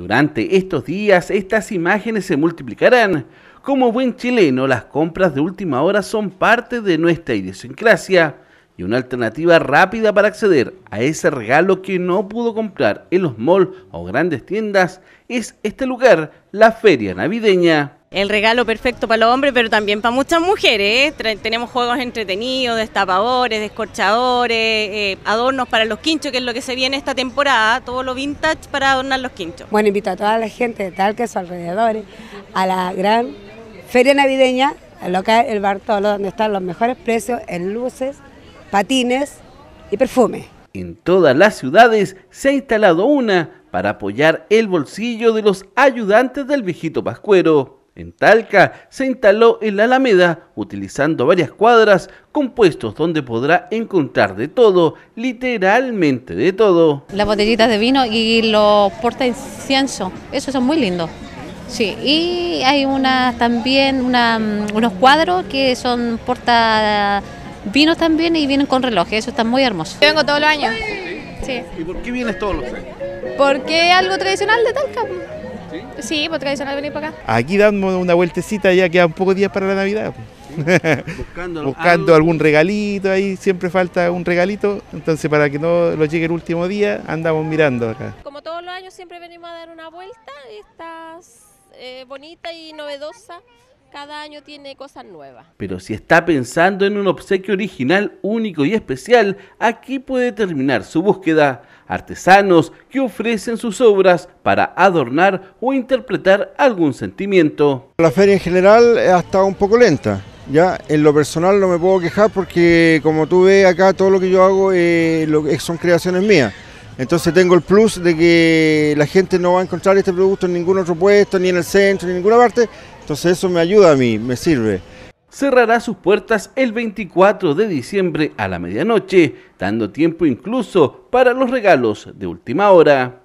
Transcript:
Durante estos días estas imágenes se multiplicarán. Como buen chileno, las compras de última hora son parte de nuestra idiosincrasia y una alternativa rápida para acceder a ese regalo que no pudo comprar en los malls o grandes tiendas es este lugar, la feria navideña. El regalo perfecto para los hombres, pero también para muchas mujeres. ¿eh? Tenemos juegos entretenidos, destapadores, descorchadores, eh, adornos para los quinchos, que es lo que se viene esta temporada, todo lo vintage para adornar los quinchos. Bueno, invito a toda la gente de que a sus alrededores ¿eh? a la gran feria navideña, que local El Bartolo, donde están los mejores precios en luces, patines y perfume. En todas las ciudades se ha instalado una para apoyar el bolsillo de los ayudantes del viejito pascuero. En Talca se instaló en la Alameda utilizando varias cuadras con donde podrá encontrar de todo, literalmente de todo. Las botellitas de vino y los porta incienso, Esos son muy lindos. Sí, y hay una, también una, mm, unos cuadros que son porta vinos también y vienen con relojes, eso están muy hermosos. Yo vengo todos los años. ¿Y por qué vienes todos los años? Porque es algo tradicional de Talca. ¿Sí? sí, pues tradicional venir para acá. Aquí damos una vueltecita, ya quedan pocos días para la Navidad. Pues. Buscando, ah. algún regalito, ahí siempre falta un regalito, entonces para que no lo llegue el último día, andamos mirando acá. Como todos los años siempre venimos a dar una vuelta, está eh, bonita y novedosa cada año tiene cosas nuevas. Pero si está pensando en un obsequio original, único y especial, aquí puede terminar su búsqueda. Artesanos que ofrecen sus obras para adornar o interpretar algún sentimiento. La feria en general ha estado un poco lenta. Ya, en lo personal no me puedo quejar porque como tú ves acá todo lo que yo hago eh, eh, son creaciones mías. Entonces tengo el plus de que la gente no va a encontrar este producto en ningún otro puesto, ni en el centro, ni en ninguna parte, entonces eso me ayuda a mí, me sirve. Cerrará sus puertas el 24 de diciembre a la medianoche, dando tiempo incluso para los regalos de última hora.